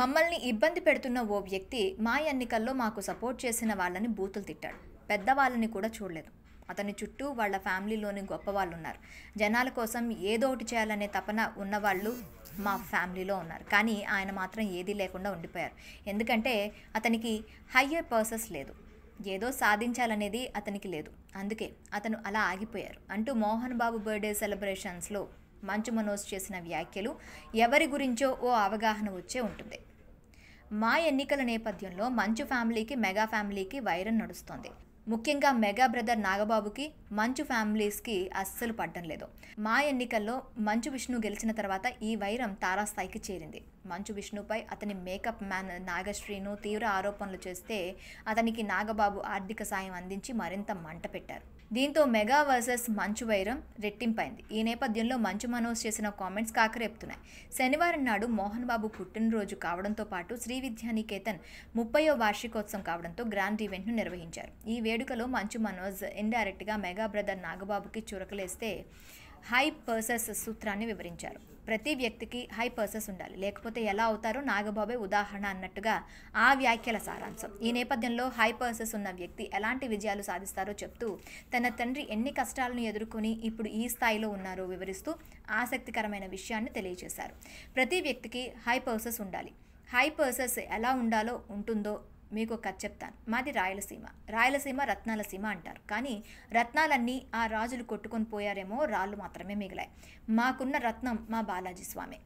మమ్మల్ని ఇబ్బంది పెడుతున్న ఓ వ్యక్తి మా ఎన్నికల్లో మాకు సపోర్ట్ చేసిన వాళ్ళని బూతులు తిట్టాడు పెద్దవాళ్ళని కూడా చూడలేదు అతని చుట్టూ వాళ్ళ ఫ్యామిలీలోని గొప్పవాళ్ళు ఉన్నారు జనాల కోసం ఏదో ఒకటి చేయాలనే తపన ఉన్నవాళ్ళు మా ఫ్యామిలీలో ఉన్నారు కానీ ఆయన మాత్రం ఏదీ లేకుండా ఉండిపోయారు ఎందుకంటే అతనికి హయ్యర్ పర్సెస్ లేదు ఏదో సాధించాలనేది అతనికి లేదు అందుకే అతను అలా ఆగిపోయారు అంటూ మోహన్ బాబు బర్త్డే సెలబ్రేషన్స్లో మంచు మనోజ్ చేసిన వ్యాఖ్యలు ఎవరి గురించో ఓ అవగాహన వచ్చే ఉంటుంది మా ఎన్నికల నేపథ్యంలో మంచు ఫ్యామిలీకి మెగా ఫ్యామిలీకి వైరం నడుస్తోంది ముఖ్యంగా మెగా బ్రదర్ నాగబాబుకి మంచు ఫ్యామిలీస్కి అస్సలు పడ్డం లేదు మా ఎన్నికల్లో మంచు విష్ణు గెలిచిన తర్వాత ఈ వైరం తారాస్థాయికి చేరింది మంచు విష్ణుపై అతని మేకప్ మ్యాన్ నాగశ్రీను తీవ్ర ఆరోపణలు చేస్తే అతనికి నాగబాబు ఆర్థిక సాయం అందించి మరింత మంట పెట్టారు దీంతో మెగా వర్సెస్ మంచు వైరం రెట్టింపైంది ఈ నేపథ్యంలో మంచు మనోజ్ చేసిన కామెంట్స్ కాకరేపుతున్నాయి శనివారం నాడు మోహన్ బాబు పుట్టినరోజు కావడంతో పాటు శ్రీ విద్యానికేతన్ ముప్పయో వార్షికోత్సవం కావడంతో గ్రాండ్ ఈవెంట్ను నిర్వహించారు ఈ వేడుకలో మంచు మనోజ్ ఇండైరెక్ట్గా మెగా బ్రదర్ నాగబాబుకి చురకలేస్తే హై పర్సెస్ సూత్రాన్ని వివరించారు ప్రతి వ్యక్తికి హై పర్సెస్ ఉండాలి లేకపోతే ఎలా అవుతారో నాగబాబే ఉదాహరణ అన్నట్టుగా ఆ వ్యాఖ్యల సారాంశం ఈ నేపథ్యంలో హై పర్సెస్ ఉన్న వ్యక్తి ఎలాంటి విజయాలు సాధిస్తారో చెప్తూ తన తండ్రి ఎన్ని కష్టాలను ఎదుర్కొని ఇప్పుడు ఈ స్థాయిలో ఉన్నారో వివరిస్తూ ఆసక్తికరమైన విషయాన్ని తెలియజేశారు ప్రతి వ్యక్తికి హై పర్సెస్ ఉండాలి హై పర్సెస్ ఎలా ఉండాలో ఉంటుందో మీకు ఒక చెప్తాను మాది రాయలసీమ రాయలసీమ రత్నాల సీమ అంటారు కానీ రత్నాలన్నీ ఆ రాజులు కొట్టుకొని పోయారేమో రాళ్ళు మాత్రమే మిగిలాయి మాకున్న రత్నం మా బాలాజీ స్వామి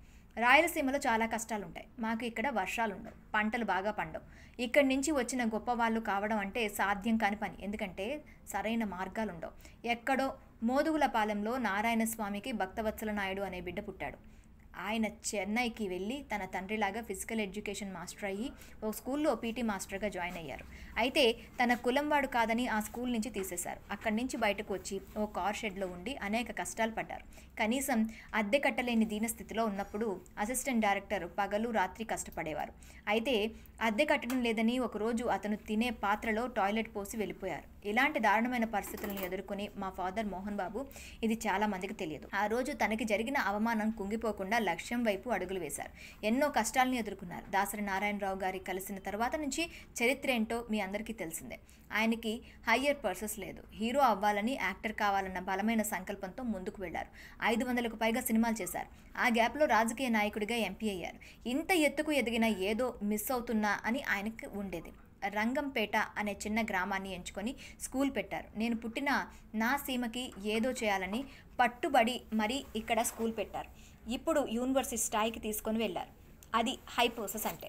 రాయలసీమలో చాలా కష్టాలు ఉంటాయి మాకు ఇక్కడ వర్షాలు ఉండవు పంటలు బాగా పండవు ఇక్కడి నుంచి వచ్చిన గొప్ప వాళ్ళు కావడం అంటే సాధ్యం కాని పని ఎందుకంటే సరైన మార్గాలు ఉండవు ఎక్కడో మోదుగుల పాలెంలో నారాయణ స్వామికి భక్తవత్సల నాయుడు అనే బిడ్డ పుట్టాడు ఆయన చెన్నైకి వెళ్ళి తన తండ్రిలాగా ఫిజికల్ ఎడ్యుకేషన్ మాస్టర్ అయ్యి ఒక స్కూల్లో పీటీ మాస్టర్గా జాయిన్ అయ్యారు అయితే తన కులం వాడు కాదని ఆ స్కూల్ నుంచి తీసేశారు అక్కడి నుంచి బయటకు వచ్చి ఓ కార్ షెడ్లో ఉండి అనేక కష్టాలు పడ్డారు కనీసం అద్దె కట్టలేని దీనస్థితిలో ఉన్నప్పుడు అసిస్టెంట్ డైరెక్టర్ పగలు రాత్రి కష్టపడేవారు అయితే అద్దె కట్టడం లేదని ఒకరోజు అతను తినే పాత్రలో టాయిలెట్ పోసి వెళ్ళిపోయారు ఇలాంటి దారుణమైన పరిస్థితులను ఎదుర్కొని మా ఫాదర్ మోహన్ బాబు ఇది చాలా మందికి తెలియదు ఆ రోజు తనకి జరిగిన అవమానం కుంగిపోకుండా లక్ష్యం వైపు అడుగులు వేశారు ఎన్నో కష్టాలను ఎదుర్కొన్నారు దాసరి నారాయణరావు గారి కలిసిన తర్వాత నుంచి చరిత్ర ఏంటో మీ అందరికీ తెలిసిందే ఆయనకి హయ్యర్ పర్సెస్ లేదు హీరో అవ్వాలని యాక్టర్ కావాలన్న బలమైన సంకల్పంతో ముందుకు వెళ్లారు ఐదు వందలకు పైగా సినిమాలు చేశారు ఆ గ్యాప్లో రాజకీయ నాయకుడిగా ఎంపీ అయ్యారు ఇంత ఎత్తుకు ఎదిగిన ఏదో మిస్ అవుతున్నా అని ఆయనకి ఉండేది రంగంపేట అనే చిన్న గ్రామాన్ని ఎంచుకొని స్కూల్ పెట్టారు నేను పుట్టిన నా సీమకి ఏదో చేయాలని పట్టుబడి మరీ ఇక్కడ స్కూల్ పెట్టారు ఇప్పుడు యూనివర్సిటీ స్థాయికి తీసుకొని వెళ్ళారు అది హై ప్రోసెస్ అంటే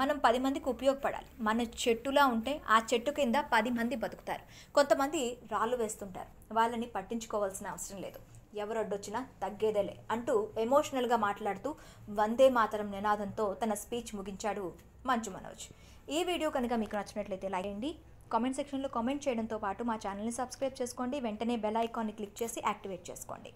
మనం పది మందికి ఉపయోగపడాలి మన చెట్టులా ఉంటే ఆ చెట్టు కింద పది మంది బతుకుతారు కొంతమంది రాళ్ళు వేస్తుంటారు వాళ్ళని పట్టించుకోవాల్సిన అవసరం లేదు ఎవరు అడ్డొచ్చినా తగ్గేదేలే అంటూ ఎమోషనల్గా మాట్లాడుతూ వందే మాతరం నినాదంతో తన స్పీచ్ ముగించాడు మంచు మనోజ్ ఈ వీడియో కనుక మీకు నచ్చినట్లయితే లైక్ చేయండి కామెంట్ సెక్షన్లో కామెంట్ చేయడంతో పాటు మా ఛానల్ని సబ్స్క్రైబ్ చేసుకోండి వెంటనే బెల్ ఐకాన్ని క్లిక్ చేసి యాక్టివేట్ చేసుకోండి